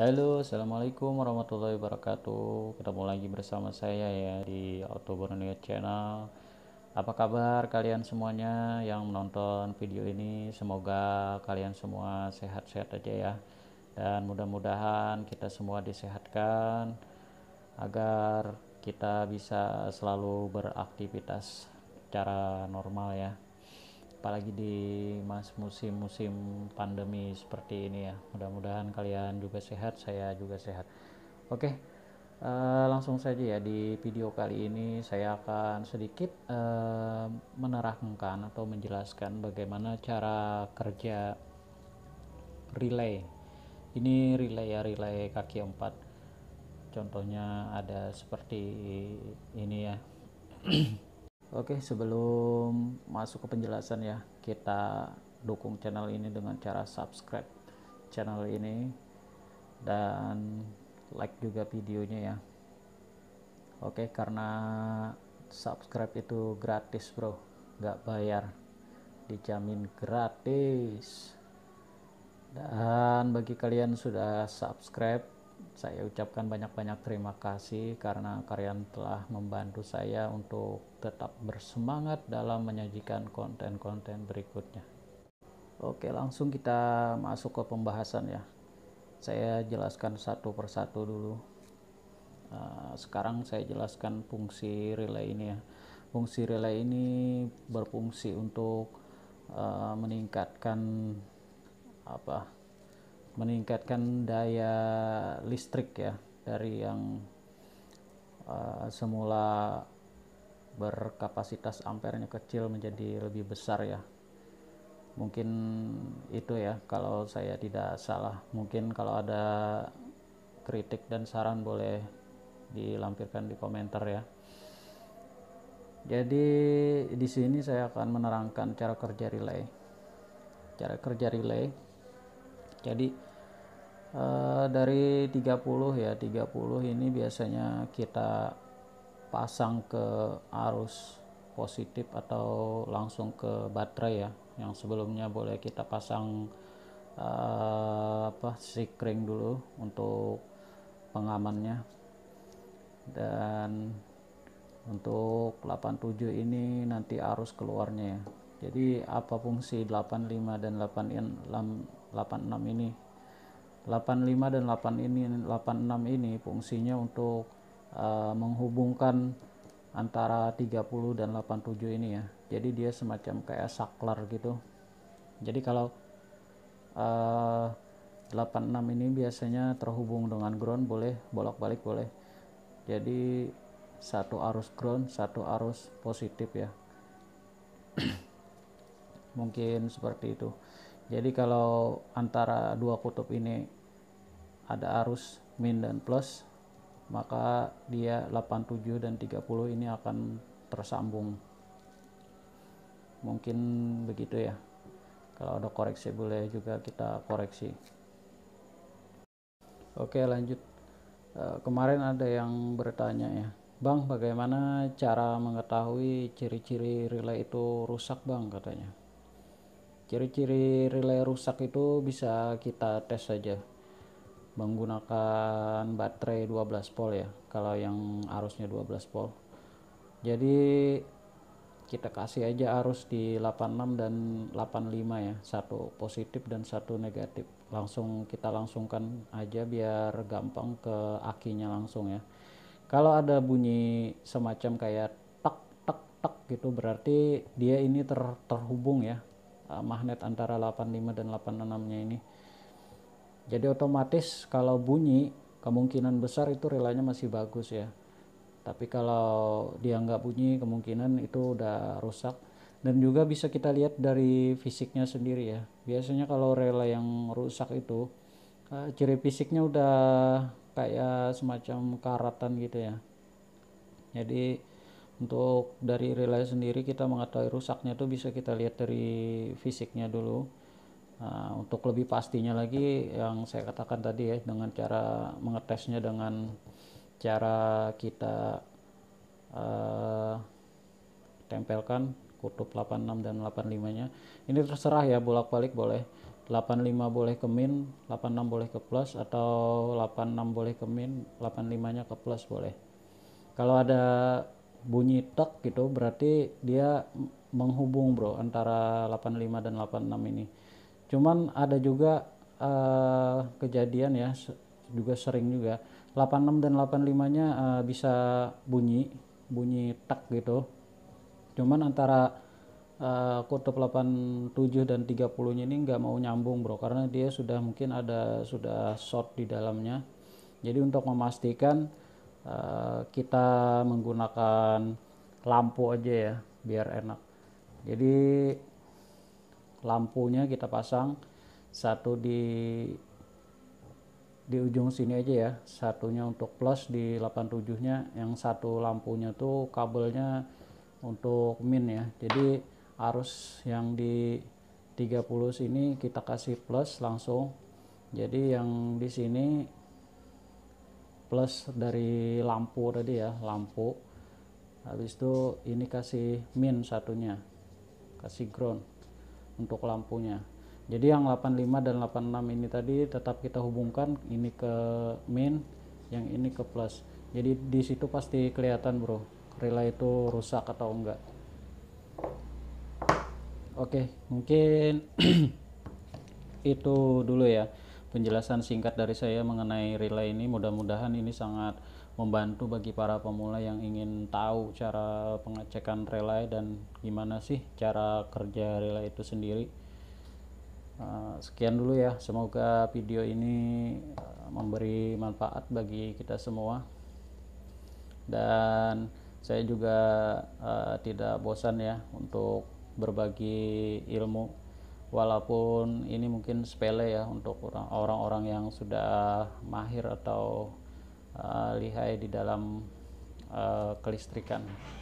Halo, Assalamualaikum warahmatullahi wabarakatuh Ketemu lagi bersama saya ya di Auto Channel Apa kabar kalian semuanya yang menonton video ini Semoga kalian semua sehat-sehat aja ya Dan mudah-mudahan kita semua disehatkan Agar kita bisa selalu beraktivitas secara normal ya apalagi di mas musim-musim pandemi seperti ini ya mudah-mudahan kalian juga sehat saya juga sehat oke uh, langsung saja ya di video kali ini saya akan sedikit uh, menerangkan atau menjelaskan bagaimana cara kerja relay ini relay ya relay kaki empat contohnya ada seperti ini ya Oke, sebelum masuk ke penjelasan ya, kita dukung channel ini dengan cara subscribe channel ini dan like juga videonya ya. Oke, karena subscribe itu gratis, Bro. nggak bayar. Dijamin gratis. Dan bagi kalian sudah subscribe saya ucapkan banyak-banyak terima kasih karena kalian telah membantu saya untuk tetap bersemangat dalam menyajikan konten-konten berikutnya. Oke, langsung kita masuk ke pembahasan ya. Saya jelaskan satu persatu dulu. Eh, sekarang saya jelaskan fungsi relay ini ya. Fungsi relay ini berfungsi untuk eh, meningkatkan apa meningkatkan daya listrik ya dari yang uh, semula berkapasitas ampernya kecil menjadi lebih besar ya mungkin itu ya kalau saya tidak salah mungkin kalau ada kritik dan saran boleh dilampirkan di komentar ya jadi di sini saya akan menerangkan cara kerja relay cara kerja relay jadi eh, dari 30 ya 30 ini biasanya kita pasang ke arus positif atau langsung ke baterai ya yang sebelumnya boleh kita pasang eh, apa sikring dulu untuk pengamannya dan untuk 87 ini nanti arus keluarnya ya jadi apa fungsi 85 dan 86 86 ini 85 dan 8 ini 86 ini fungsinya untuk uh, menghubungkan antara 30 dan 87 ini ya jadi dia semacam kayak saklar gitu jadi kalau uh, eh, 86 ini biasanya terhubung dengan ground boleh bolak-balik boleh jadi satu arus ground satu arus positif ya mungkin seperti itu jadi kalau antara dua kutub ini ada arus min dan plus, maka dia 87 dan 30 ini akan tersambung. Mungkin begitu ya. Kalau ada koreksi boleh juga kita koreksi. Oke, lanjut. E, kemarin ada yang bertanya ya. Bang, bagaimana cara mengetahui ciri-ciri relay itu rusak, Bang? Katanya. Ciri-ciri relay rusak itu bisa kita tes saja menggunakan baterai 12 volt ya kalau yang arusnya 12 volt jadi kita kasih aja arus di 86 dan 85 ya satu positif dan satu negatif langsung kita langsungkan aja biar gampang ke akinya langsung ya kalau ada bunyi semacam kayak tek tek tek gitu berarti dia ini ter, terhubung ya Eh, magnet antara 85 dan 86-nya ini. Jadi otomatis kalau bunyi kemungkinan besar itu relanya masih bagus ya. Tapi kalau dia nggak bunyi kemungkinan itu udah rusak dan juga bisa kita lihat dari fisiknya sendiri ya. Biasanya kalau rela yang rusak itu eh, ciri fisiknya udah kayak semacam karatan gitu ya. Jadi untuk dari relay sendiri kita mengetahui rusaknya itu bisa kita lihat dari fisiknya dulu nah, untuk lebih pastinya lagi yang saya katakan tadi ya dengan cara mengetesnya dengan cara kita uh, tempelkan kutub 86 dan 85 nya ini terserah ya bolak-balik boleh 85 boleh ke min 86 boleh ke plus atau 86 boleh ke min 85 nya ke plus boleh kalau ada bunyi tek gitu berarti dia menghubung bro antara 85 dan 86 ini cuman ada juga uh, kejadian ya juga sering juga 86 dan 85 nya uh, bisa bunyi bunyi tek gitu cuman antara uh, kutub 87 dan 30 nya ini nggak mau nyambung bro karena dia sudah mungkin ada sudah short di dalamnya jadi untuk memastikan Eh, kita menggunakan lampu aja ya biar enak jadi lampunya kita pasang satu di di ujung sini aja ya satunya untuk plus di 87 nya yang satu lampunya tuh kabelnya untuk min ya jadi arus yang di 30 sini kita kasih plus langsung jadi yang di sini plus dari lampu tadi ya lampu habis itu ini kasih min satunya kasih ground untuk lampunya jadi yang 85 dan 86 ini tadi tetap kita hubungkan ini ke min yang ini ke plus jadi disitu pasti kelihatan bro relay itu rusak atau enggak oke mungkin itu dulu ya penjelasan singkat dari saya mengenai relay ini mudah-mudahan ini sangat membantu bagi para pemula yang ingin tahu cara pengecekan relay dan gimana sih cara kerja relay itu sendiri eh, sekian dulu ya semoga video ini eh, memberi manfaat bagi kita semua dan saya juga eh, tidak bosan ya untuk berbagi ilmu walaupun ini mungkin sepele ya untuk orang-orang yang sudah mahir atau uh, lihai di dalam uh, kelistrikan.